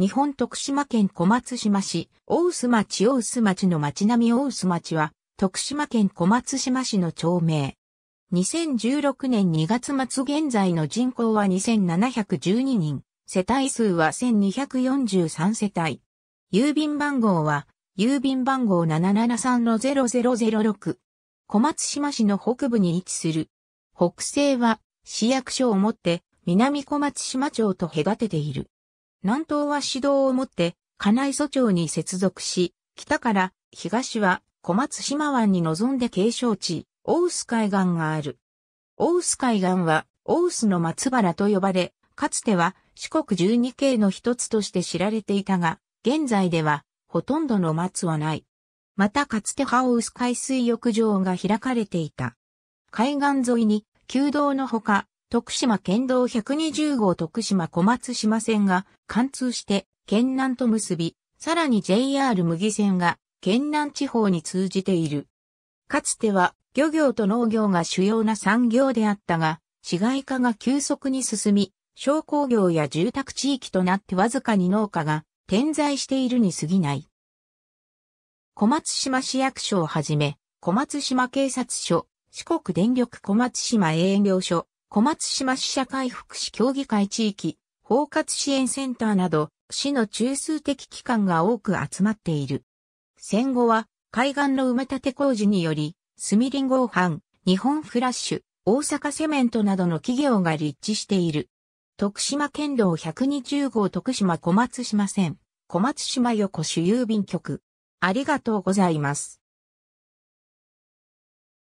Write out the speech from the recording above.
日本徳島県小松島市、大須町大須町の町並み大須町は、徳島県小松島市の町名。2016年2月末現在の人口は2712人、世帯数は1243世帯。郵便番号は、郵便番号773-0006。小松島市の北部に位置する。北西は、市役所をもって、南小松島町と隔てている。南東は指導をもって、金井祖町に接続し、北から東は小松島湾に臨んで継承地、大臼海岸がある。大臼海岸は、大臼の松原と呼ばれ、かつては四国十二景の一つとして知られていたが、現在では、ほとんどの松はない。またかつてオウス海水浴場が開かれていた。海岸沿いに、旧道のほか、徳島県道120号徳島小松島線が貫通して県南と結び、さらに JR 麦線が県南地方に通じている。かつては漁業と農業が主要な産業であったが、市街化が急速に進み、商工業や住宅地域となってわずかに農家が点在しているに過ぎない。小松島市役所をはじめ、小松島警察署、四国電力小松島営業所、小松島市社会福祉協議会地域、包括支援センターなど、市の中枢的機関が多く集まっている。戦後は、海岸の埋め立て工事により、スミリン合板、日本フラッシュ、大阪セメントなどの企業が立地している。徳島県道120号徳島小松島線、小松島横主郵便局。ありがとうございます。